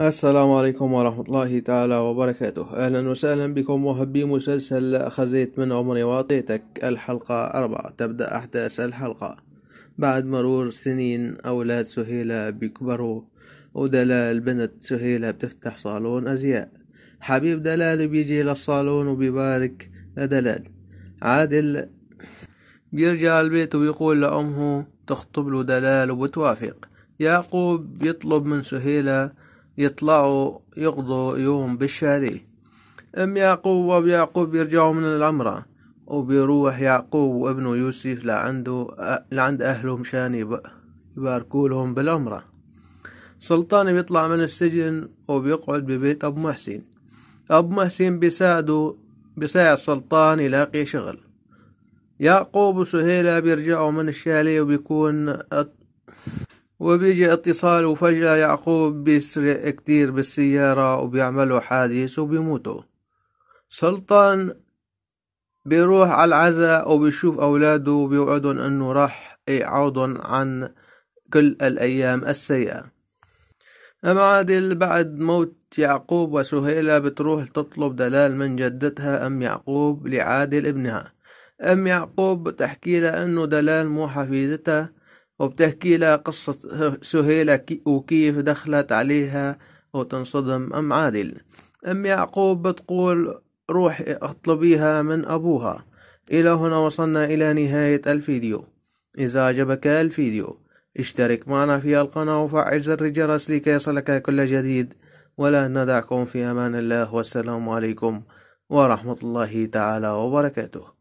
السلام عليكم ورحمة الله تعالى وبركاته أهلا وسهلا بكم وهبي مسلسل أخذت من عمري واطيتك الحلقة أربعة تبدأ أحداث الحلقة بعد مرور سنين أولاد سهيلة بيكبروا ودلال بنت سهيلة بتفتح صالون أزياء حبيب دلال بيجي للصالون وبيبارك لدلال عادل بيرجع البيت وبيقول لأمه تخطب له دلال وبتوافق يعقوب بيطلب من سهيلة يطلعوا يقضوا يوم بالشاليه أم يعقوب وأبو يعقوب بيرجعوا من العمرة وبيروح يعقوب وابنه يوسف لعنده لعند أهله مشان يباركولهم بالعمرة سلطان بيطلع من السجن وبيقعد ببيت أبو محسن أبو محسن بيساعده بيساعد سلطان يلاقي شغل يعقوب وسهيلة بيرجعوا من الشاليه وبيكون وبيجي اتصال وفجأة يعقوب بيسرق كتير بالسيارة وبيعملوا حادث وبيموتوا سلطان بيروح على العزاء وبيشوف أولاده وبيوعدهم أنه راح يعوضهم عن كل الأيام السيئة أما عادل بعد موت يعقوب وسهيلة بتروح تطلب دلال من جدتها أم يعقوب لعادل ابنها أم يعقوب بتحكي لها أنه دلال مو حفيدتها وبتحكي لها قصة سهيلة وكيف دخلت عليها وتنصدم أم عادل أم يعقوب بتقول روح اطلبيها من أبوها إلى هنا وصلنا إلى نهاية الفيديو إذا عجبك الفيديو اشترك معنا في القناة وفعل زر الجرس لكي يصلك كل جديد ولا ندعكم في أمان الله والسلام عليكم ورحمة الله تعالى وبركاته